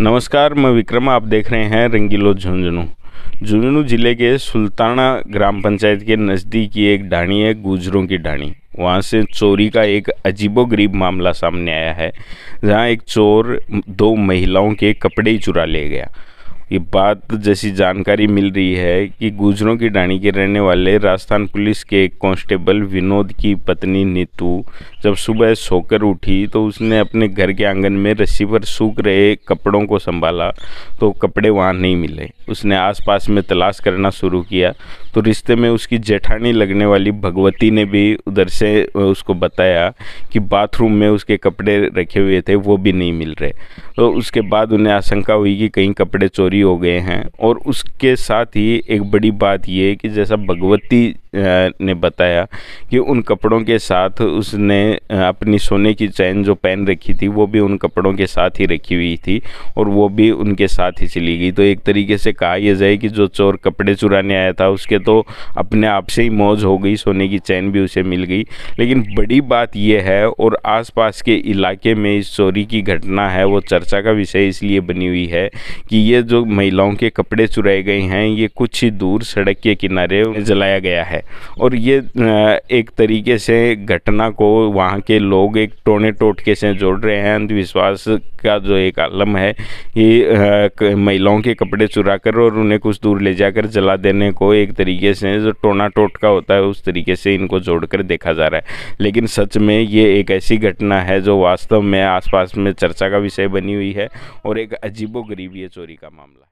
नमस्कार मैं विक्रम आप देख रहे हैं रंगीलो झुंझुनू झुंझुनू जिले के सुल्ताना ग्राम पंचायत के नज़दीकी एक ढाणी है गुजरों की ढाणी वहाँ से चोरी का एक अजीबोगरीब मामला सामने आया है जहाँ एक चोर दो महिलाओं के कपड़े ही चुरा ले गया ये बात जैसी जानकारी मिल रही है कि गुजरों की डाणी के रहने वाले राजस्थान पुलिस के एक कॉन्स्टेबल विनोद की पत्नी नीतू जब सुबह सोकर उठी तो उसने अपने घर के आंगन में रस्सी पर सूख रहे कपड़ों को संभाला तो कपड़े वहाँ नहीं मिले उसने आसपास में तलाश करना शुरू किया तो रिश्ते में उसकी जेठानी लगने वाली भगवती ने भी उधर से उसको बताया कि बाथरूम में उसके कपड़े रखे हुए थे वो भी नहीं मिल रहे तो उसके बाद उन्हें आशंका हुई कि कहीं कपड़े चोरी चोरी हो गए हैं और उसके साथ ही एक बड़ी बात यह है कि जैसा भगवती ने बताया कि उन कपड़ों के साथ उसने अपनी सोने की चैन जो पहन रखी थी वो भी उन कपड़ों के साथ ही रखी हुई थी और वो भी उनके साथ ही चली गई तो एक तरीके से कहा यह जाए कि जो चोर कपड़े चुराने आया था उसके तो अपने आप से ही मौज हो गई सोने की चैन भी उसे मिल गई लेकिन बड़ी बात यह है और आसपास के इलाके में इस चोरी की घटना है वो चर्चा का विषय इसलिए बनी हुई है कि ये जो महिलाओं के कपड़े चुराए गए हैं ये कुछ ही दूर सड़क के किनारे जलाया गया है और ये एक तरीके से घटना को वहाँ के लोग एक टोने टोटके से जोड़ रहे हैं अंधविश्वास का जो एक आलम है ये महिलाओं के कपड़े चुरा कर और उन्हें कुछ दूर ले जाकर जला देने को एक तरीके से जो टोना टोटका होता है उस तरीके से इनको जोड़कर देखा जा रहा है लेकिन सच में ये एक ऐसी घटना है जो वास्तव में आसपास में चर्चा का विषय बनी हुई है और एक अजीबो गरीब ये चोरी का मामला